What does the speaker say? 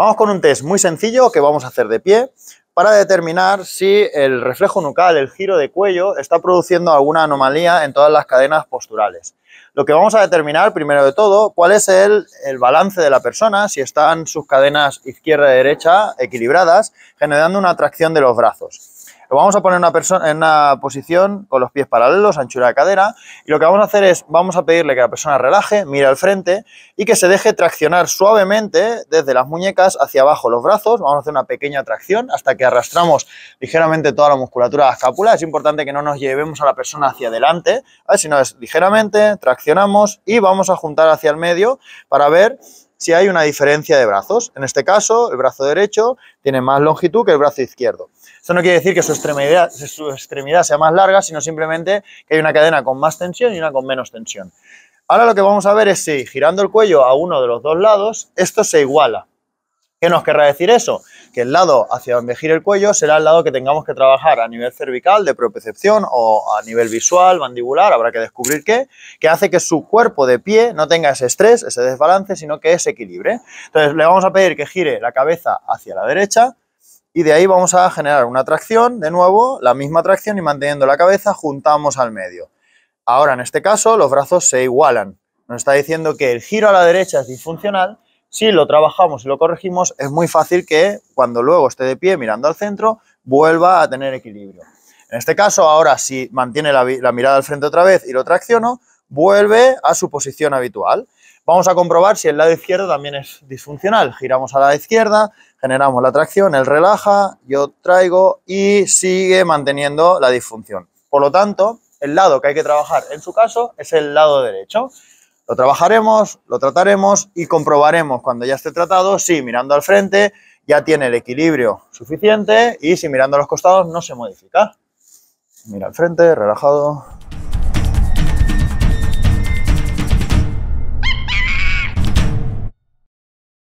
Vamos con un test muy sencillo que vamos a hacer de pie para determinar si el reflejo nucal, el giro de cuello, está produciendo alguna anomalía en todas las cadenas posturales. Lo que vamos a determinar, primero de todo, cuál es el, balance de la persona, si están sus cadenas izquierda y derecha equilibradas, generando una tracción de los brazos. Lo vamos a poner una persona en una posición con los pies paralelos, anchura de cadera, y lo que vamos a hacer es, vamos a pedirle que la persona relaje, mire al frente y que se deje traccionar suavemente desde las muñecas hacia abajo los brazos. Vamos a hacer una pequeña tracción hasta que arrastramos ligeramente toda la musculatura de la escápula. Es importante que no nos llevemos a la persona hacia adelante, sino es ligeramente, traccionamos y vamos a juntar hacia el medio para ver si hay una diferencia de brazos. En este caso, el brazo derecho tiene más longitud que el brazo izquierdo. Eso no quiere decir que su extremidad sea más larga, sino simplemente que hay una cadena con más tensión y una con menos tensión. Ahora lo que vamos a ver es si girando el cuello a uno de los dos lados, esto se iguala. ¿Qué nos querrá decir eso? Que el lado hacia donde gire el cuello será el lado que tengamos que trabajar a nivel cervical, de propiocepción o a nivel visual, mandibular, habrá que descubrir qué, que hace que su cuerpo de pie no tenga ese estrés, ese desbalance, sino que ese equilibre. Entonces le vamos a pedir que gire la cabeza hacia la derecha y de ahí vamos a generar una tracción, de nuevo, la misma tracción y manteniendo la cabeza juntamos al medio. Ahora en este caso los brazos se igualan. Nos está diciendo que el giro a la derecha es disfuncional si lo trabajamos y lo corregimos, es muy fácil que cuando luego esté de pie mirando al centro, vuelva a tener equilibrio. En este caso, ahora si mantiene la, mirada al frente otra vez y lo tracciono, vuelve a su posición habitual. Vamos a comprobar si el lado izquierdo también es disfuncional. Giramos a la izquierda, generamos la tracción, él relaja, yo traigo y sigue manteniendo la disfunción. Por lo tanto, el lado que hay que trabajar en su caso es el lado derecho. Lo trabajaremos, lo trataremos y comprobaremos cuando ya esté tratado si mirando al frente ya tiene el equilibrio suficiente y si mirando a los costados no se modifica. Mira al frente, relajado,